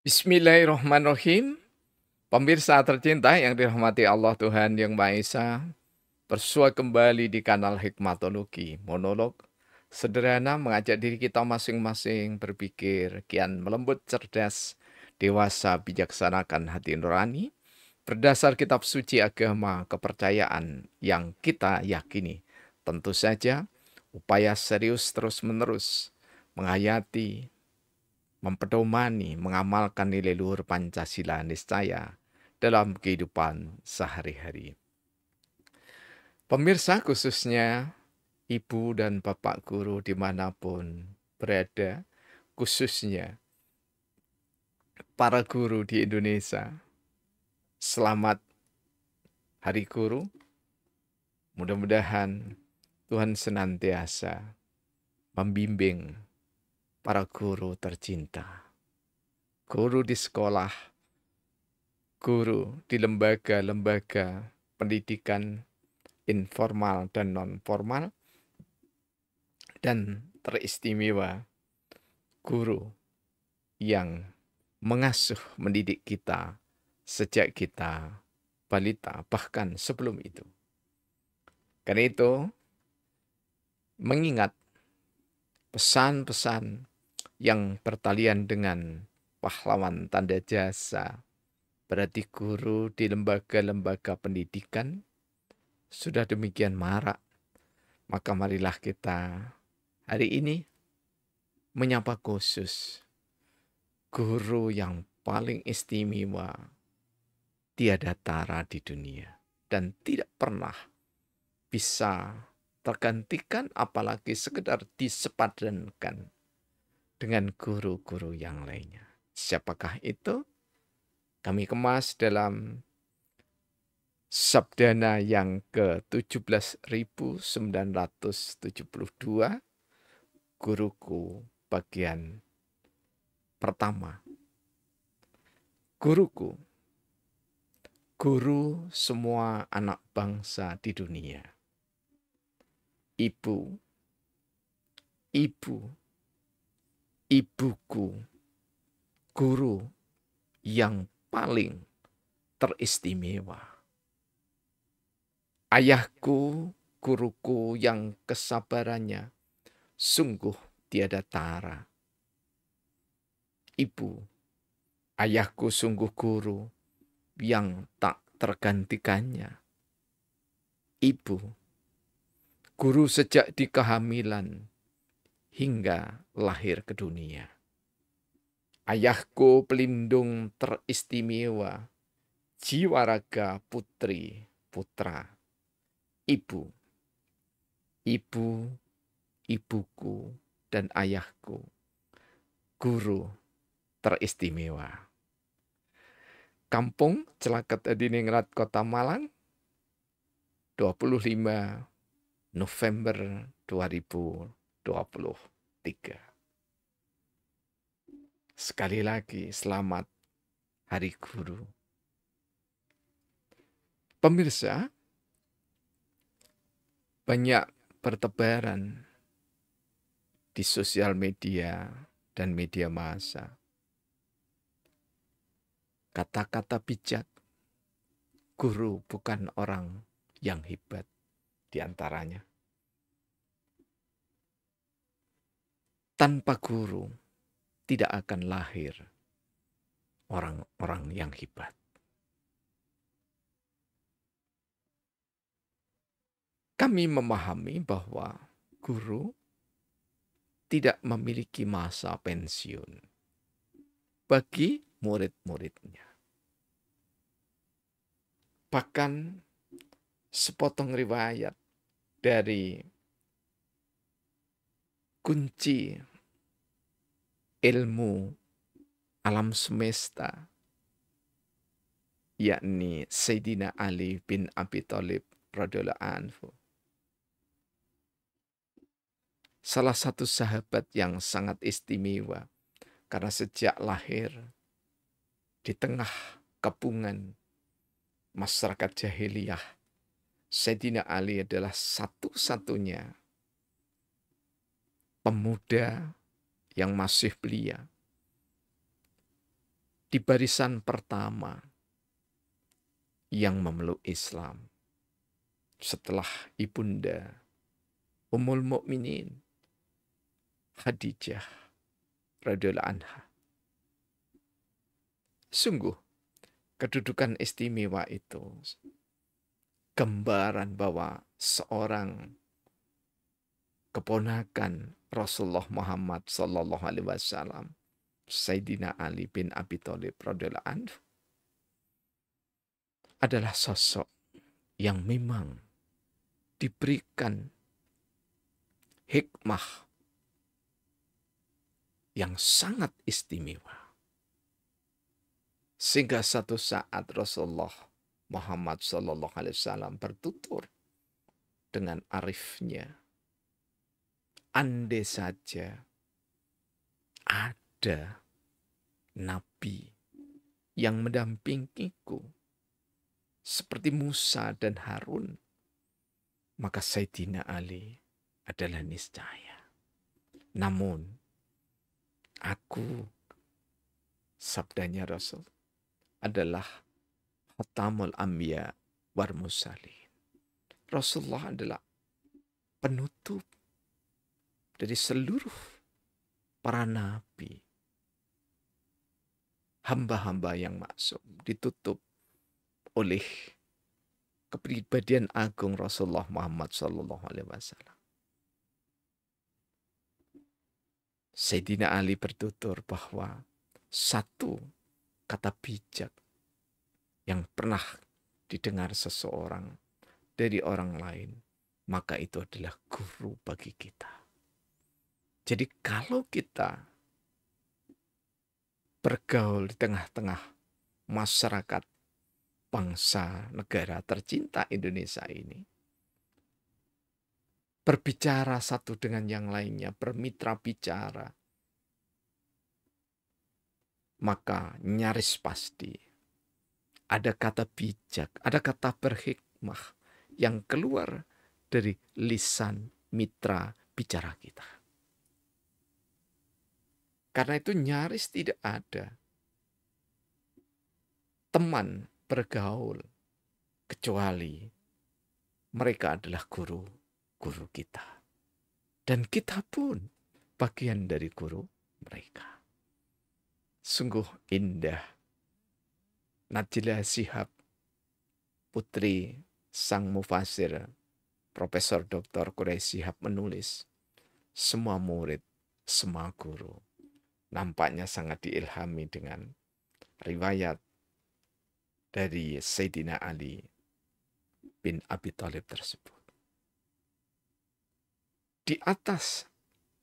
Bismillahirrahmanirrahim. Pemirsa tercinta yang dirahmati Allah Tuhan Yang Maha Esa, bersua kembali di kanal Hikmatologi, monolog sederhana mengajak diri kita masing-masing berpikir, kian melembut cerdas, dewasa bijaksanakan hati nurani, berdasar kitab suci agama kepercayaan yang kita yakini. Tentu saja upaya serius terus-menerus menghayati, mempedomani, mengamalkan nilai luhur Pancasila niscaya dalam kehidupan sehari-hari. Pemirsa khususnya Ibu dan Bapak Guru dimanapun berada, khususnya para guru di Indonesia. Selamat Hari Guru. Mudah-mudahan Tuhan senantiasa membimbing para guru tercinta. Guru di sekolah, guru di lembaga-lembaga pendidikan informal dan nonformal, dan teristimewa guru yang mengasuh mendidik kita sejak kita balita, bahkan sebelum itu. Karena itu, mengingat pesan-pesan yang bertalian dengan pahlawan tanda jasa. Berarti guru di lembaga-lembaga pendidikan sudah demikian marak. Maka marilah kita hari ini menyapa khusus guru yang paling istimewa tiada tara di dunia dan tidak pernah bisa tergantikan apalagi sekedar disepadankan dengan guru-guru yang lainnya. Siapakah itu? Kami kemas dalam Sabdana yang ke-17.972, guruku bagian pertama. Guruku, guru semua anak bangsa di dunia. Ibu, ibu ibuku, guru yang paling teristimewa. Ayahku, guruku yang kesabarannya sungguh tiada tara. Ibu, ayahku sungguh guru yang tak tergantikannya. Ibu, guru sejak di kehamilan, hingga lahir ke dunia. Ayahku pelindung teristimewa, jiwa raga putri putra, ibu, ibu, ibuku, dan ayahku, guru teristimewa. Kampung Celaket Adiningrat Kota Malang 25 November 2020 tiga. Sekali lagi, selamat Hari Guru. Pemirsa, banyak pertebaran di sosial media dan media massa. Kata-kata bijak, guru bukan orang yang hebat di antaranya. tanpa guru tidak akan lahir orang-orang yang hebat. Kami memahami bahwa guru tidak memiliki masa pensiun bagi murid-muridnya. Bahkan sepotong riwayat dari kunci ilmu alam semesta yakni Sayyidina Ali bin Abi Thalib radhiyallahu anhu. Salah satu sahabat yang sangat istimewa karena sejak lahir di tengah kepungan masyarakat jahiliyah Sayyidina Ali adalah satu-satunya pemuda yang masih belia. Di barisan pertama yang memeluk Islam setelah ibunda Ummul Mukminin Khadijah radhiyallahu anha. Sungguh kedudukan istimewa itu gambaran bahwa seorang keponakan Rasulullah Muhammad Sallallahu Alaihi Wasallam, Sayyidina Ali bin Abi Thalib radhiyallahu anhu adalah sosok yang memang diberikan hikmah yang sangat istimewa. Sehingga satu saat Rasulullah Muhammad Sallallahu Alaihi Wasallam bertutur dengan arifnya, andai saja ada nabi yang mendampingiku seperti Musa dan Harun, maka Saidina Ali adalah niscaya. Namun, aku, sabdanya Rasul, adalah hatamul amya war musalin. Rasulullah adalah penutup dari seluruh para nabi, hamba-hamba yang maksum ditutup oleh kepribadian agung Rasulullah Muhammad Sallallahu Alaihi Wasallam. Sayyidina Ali bertutur bahwa satu kata bijak yang pernah didengar seseorang dari orang lain, maka itu adalah guru bagi kita. Jadi kalau kita bergaul di tengah-tengah masyarakat bangsa negara tercinta Indonesia ini, berbicara satu dengan yang lainnya, bermitra bicara, maka nyaris pasti ada kata bijak, ada kata berhikmah yang keluar dari lisan mitra bicara kita. Karena itu nyaris tidak ada teman bergaul kecuali mereka adalah guru-guru kita. Dan kita pun bagian dari guru mereka. Sungguh indah. Najila Sihab, putri sang mufasir Profesor Dr. Quraish Sihab menulis, semua murid, semua guru nampaknya sangat diilhami dengan riwayat dari Sayyidina Ali bin Abi Thalib tersebut. Di atas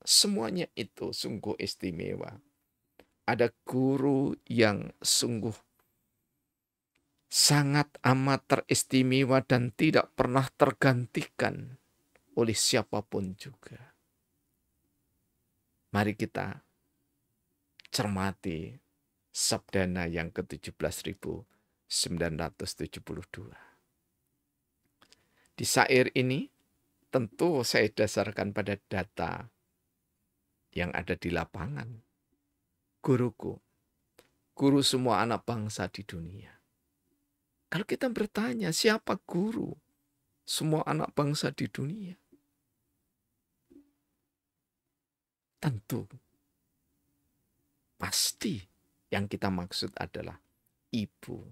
semuanya itu sungguh istimewa. Ada guru yang sungguh sangat amat teristimewa dan tidak pernah tergantikan oleh siapapun juga. Mari kita cermati sabdana yang ke-17.972. Di sair ini tentu saya dasarkan pada data yang ada di lapangan. Guruku, guru semua anak bangsa di dunia. Kalau kita bertanya siapa guru semua anak bangsa di dunia? Tentu Pasti yang kita maksud adalah ibu.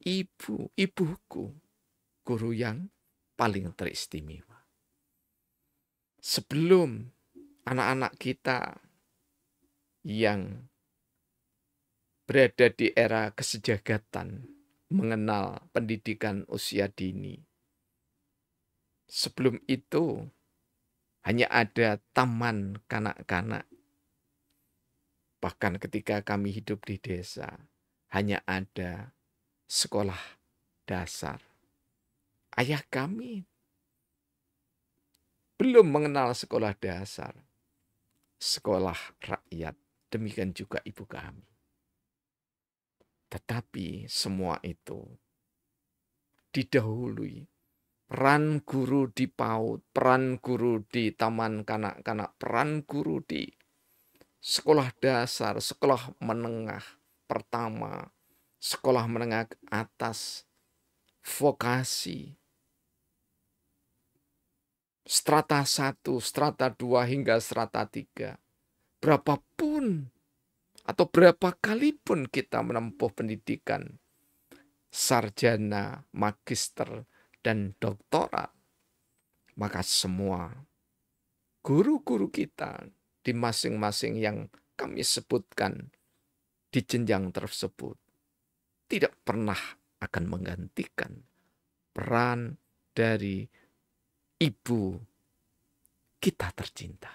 Ibu, ibuku, guru yang paling teristimewa. Sebelum anak-anak kita yang berada di era kesejagatan mengenal pendidikan usia dini. Sebelum itu, hanya ada taman kanak-kanak Bahkan ketika kami hidup di desa, hanya ada sekolah dasar. Ayah kami belum mengenal sekolah dasar, sekolah rakyat. Demikian juga ibu kami. Tetapi semua itu didahului peran guru di PAUD, peran guru di taman kanak-kanak, peran guru di sekolah dasar, sekolah menengah pertama, sekolah menengah atas, vokasi, strata satu, strata dua hingga strata 3. Berapapun atau berapa kalipun kita menempuh pendidikan sarjana, magister, dan doktorat, maka semua guru-guru kita di masing-masing yang kami sebutkan di jenjang tersebut tidak pernah akan menggantikan peran dari ibu kita tercinta.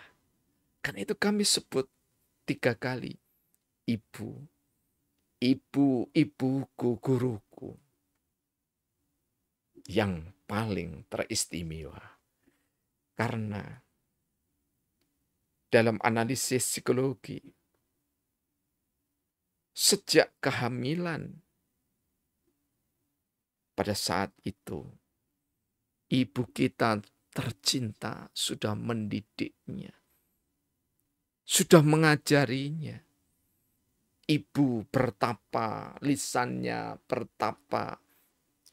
Karena itu kami sebut tiga kali ibu, ibu, ibuku, guruku yang paling teristimewa. Karena dalam analisis psikologi. Sejak kehamilan, pada saat itu, ibu kita tercinta sudah mendidiknya, sudah mengajarinya. Ibu bertapa, lisannya bertapa,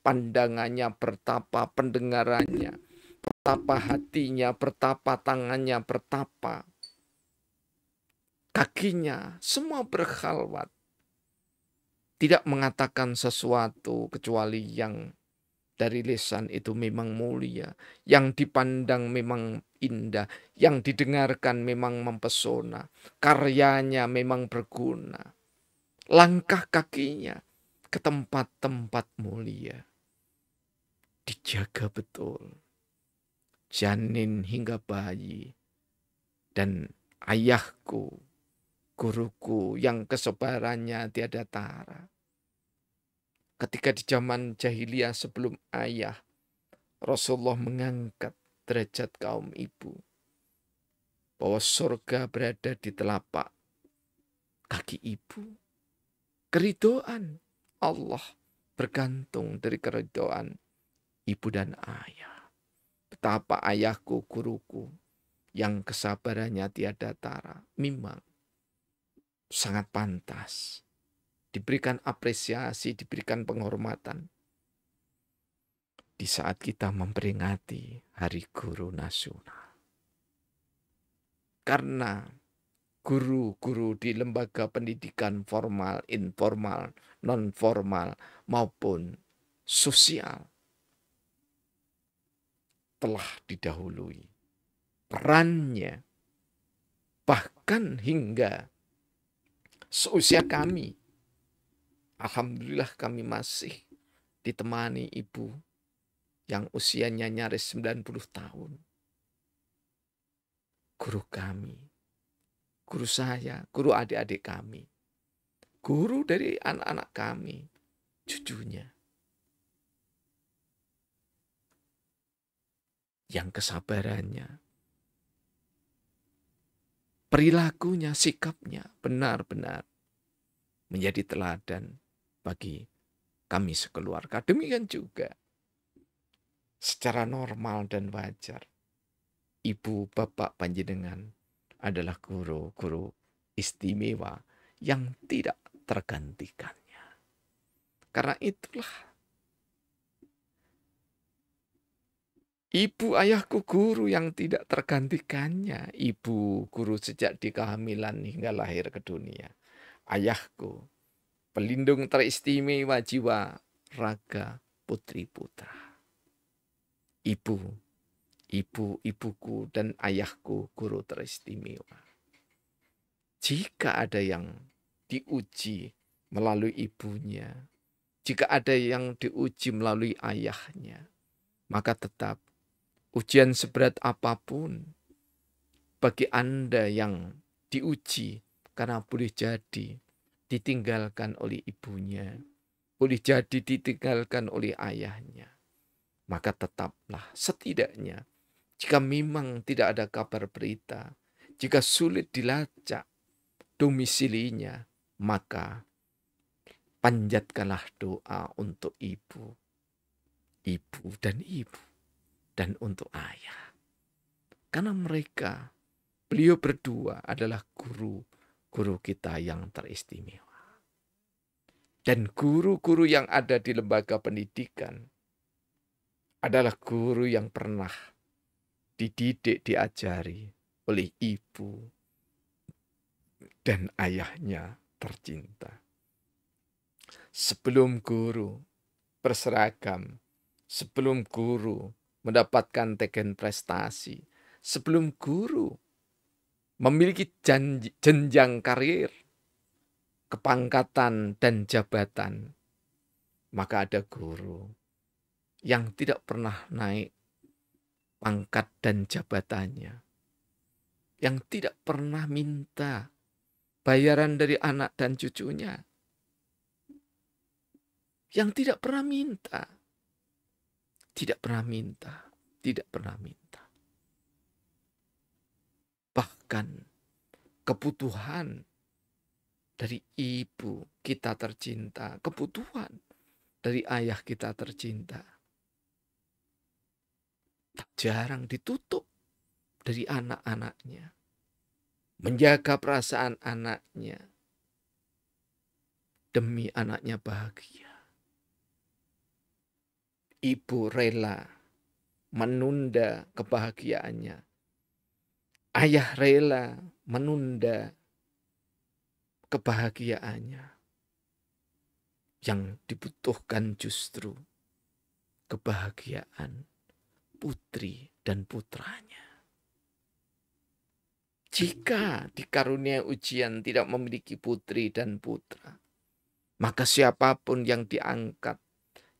pandangannya bertapa, pendengarannya bertapa hatinya, bertapa tangannya, bertapa kakinya, semua berkhalwat. Tidak mengatakan sesuatu kecuali yang dari lisan itu memang mulia, yang dipandang memang indah, yang didengarkan memang mempesona, karyanya memang berguna. Langkah kakinya ke tempat-tempat mulia. Dijaga betul. Janin hingga bayi. Dan ayahku guruku yang kesebarannya tiada tara. Ketika di zaman jahiliyah sebelum ayah, Rasulullah mengangkat derajat kaum ibu. Bahwa surga berada di telapak kaki ibu. Keridoan Allah bergantung dari keridoan ibu dan ayah. Betapa ayahku, guruku, yang kesabarannya tiada tara, memang sangat pantas. Diberikan apresiasi, diberikan penghormatan. Di saat kita memperingati Hari Guru Nasional. Karena guru-guru di lembaga pendidikan formal, informal, nonformal maupun sosial telah didahului. Perannya bahkan hingga seusia kami. Alhamdulillah kami masih ditemani ibu yang usianya nyaris 90 tahun. Guru kami, guru saya, guru adik-adik kami, guru dari anak-anak kami, cucunya. Yang kesabarannya, perilakunya, sikapnya benar-benar menjadi teladan bagi kami sekeluarga. Demikian juga secara normal dan wajar. Ibu bapak panjenengan adalah guru-guru istimewa yang tidak tergantikannya. Karena itulah Ibu ayahku guru yang tidak tergantikannya. Ibu guru sejak di kehamilan hingga lahir ke dunia. Ayahku pelindung teristimewa jiwa raga putri putra. Ibu, ibu, ibuku dan ayahku guru teristimewa. Jika ada yang diuji melalui ibunya, jika ada yang diuji melalui ayahnya, maka tetap Ujian seberat apapun bagi Anda yang diuji karena boleh jadi ditinggalkan oleh ibunya, boleh jadi ditinggalkan oleh ayahnya. Maka tetaplah setidaknya jika memang tidak ada kabar berita, jika sulit dilacak domisilinya, maka panjatkanlah doa untuk ibu, ibu dan ibu dan untuk ayah. Karena mereka, beliau berdua adalah guru-guru kita yang teristimewa. Dan guru-guru yang ada di lembaga pendidikan adalah guru yang pernah dididik, diajari oleh ibu dan ayahnya tercinta. Sebelum guru berseragam, sebelum guru mendapatkan teken prestasi, sebelum guru memiliki janji, jenjang karir, kepangkatan dan jabatan, maka ada guru yang tidak pernah naik pangkat dan jabatannya, yang tidak pernah minta bayaran dari anak dan cucunya, yang tidak pernah minta tidak pernah minta, tidak pernah minta. Bahkan kebutuhan dari ibu kita tercinta, kebutuhan dari ayah kita tercinta. Tak jarang ditutup dari anak-anaknya. Menjaga perasaan anaknya. Demi anaknya bahagia. Ibu rela menunda kebahagiaannya. Ayah rela menunda kebahagiaannya. Yang dibutuhkan justru kebahagiaan putri dan putranya. Jika dikarunia ujian tidak memiliki putri dan putra, maka siapapun yang diangkat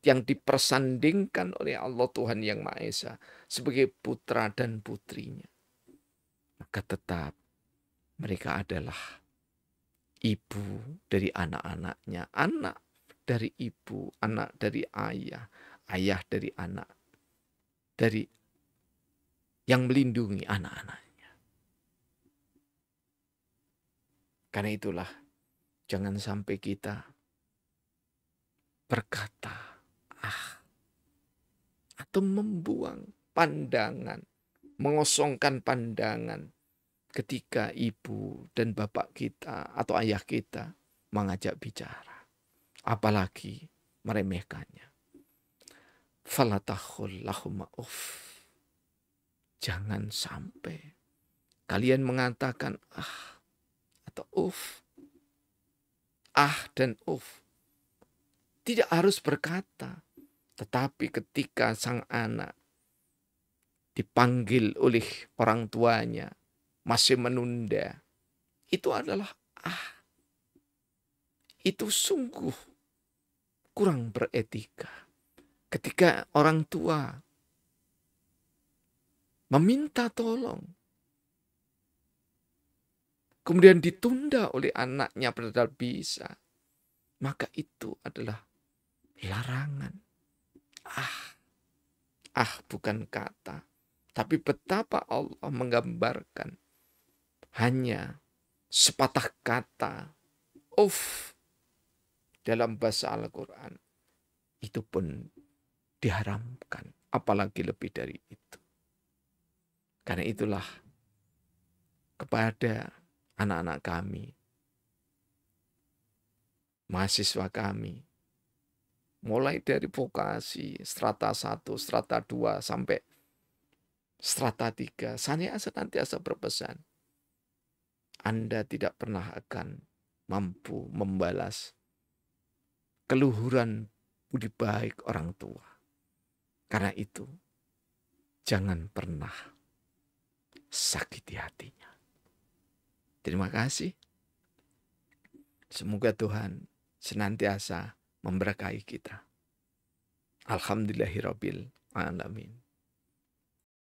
yang dipersandingkan oleh Allah Tuhan Yang Maha Esa sebagai putra dan putrinya. Maka tetap mereka adalah ibu dari anak-anaknya, anak dari ibu, anak dari ayah, ayah dari anak, dari yang melindungi anak-anaknya. Karena itulah, jangan sampai kita berkata ah atau membuang pandangan, mengosongkan pandangan ketika ibu dan bapak kita atau ayah kita mengajak bicara, apalagi meremehkannya. Falatahul Jangan sampai kalian mengatakan ah atau uf. Ah dan uf. Tidak harus berkata, tetapi ketika sang anak dipanggil oleh orang tuanya masih menunda, itu adalah ah. Itu sungguh kurang beretika. Ketika orang tua meminta tolong, kemudian ditunda oleh anaknya padahal bisa, maka itu adalah larangan ah. Ah bukan kata. Tapi betapa Allah menggambarkan hanya sepatah kata. Uff. Dalam bahasa Al-Quran. Itu pun diharamkan. Apalagi lebih dari itu. Karena itulah kepada anak-anak kami, mahasiswa kami, mulai dari vokasi strata 1, strata 2 sampai strata 3. Saya senantiasa berpesan Anda tidak pernah akan mampu membalas keluhuran budi baik orang tua. Karena itu, jangan pernah sakiti hatinya. Terima kasih. Semoga Tuhan senantiasa memberkahi kita. Alhamdulillahirabbil alamin.